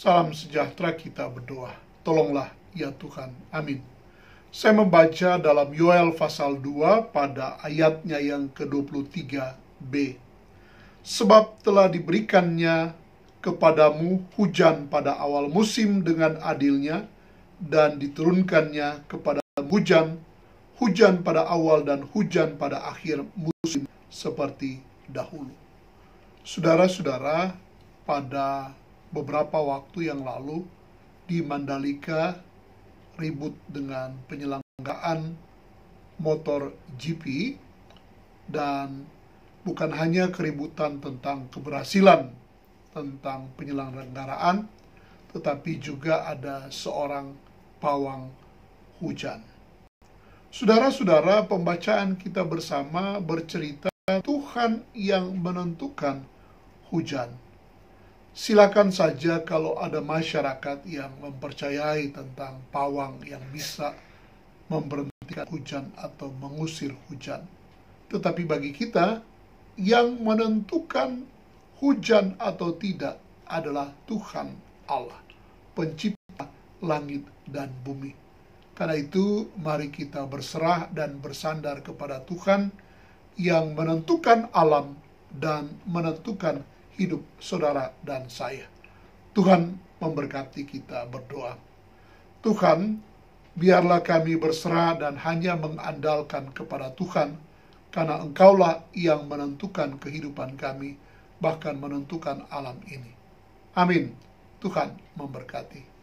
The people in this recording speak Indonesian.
Salam sejahtera kita berdoa. Tolonglah ya Tuhan. Amin. Saya membaca dalam Yoel pasal 2 pada ayatnya yang ke-23b. Sebab telah diberikannya kepadamu hujan pada awal musim dengan adilnya, dan diturunkannya kepada hujan, hujan pada awal dan hujan pada akhir musim seperti dahulu. Saudara-saudara, pada beberapa waktu yang lalu di Mandalika ribut dengan penyelenggaraan motor GP dan bukan hanya keributan tentang keberhasilan tentang penyelenggaraan tetapi juga ada seorang pawang hujan. Saudara-saudara, pembacaan kita bersama bercerita Tuhan yang menentukan hujan silakan saja kalau ada masyarakat yang mempercayai tentang pawang yang bisa memberhentikan hujan atau mengusir hujan. Tetapi bagi kita, yang menentukan hujan atau tidak adalah Tuhan Allah, pencipta langit dan bumi. Karena itu, mari kita berserah dan bersandar kepada Tuhan yang menentukan alam dan menentukan hidup saudara dan saya. Tuhan memberkati kita berdoa. Tuhan, biarlah kami berserah dan hanya mengandalkan kepada Tuhan, karena Engkaulah yang menentukan kehidupan kami, bahkan menentukan alam ini. Amin. Tuhan memberkati.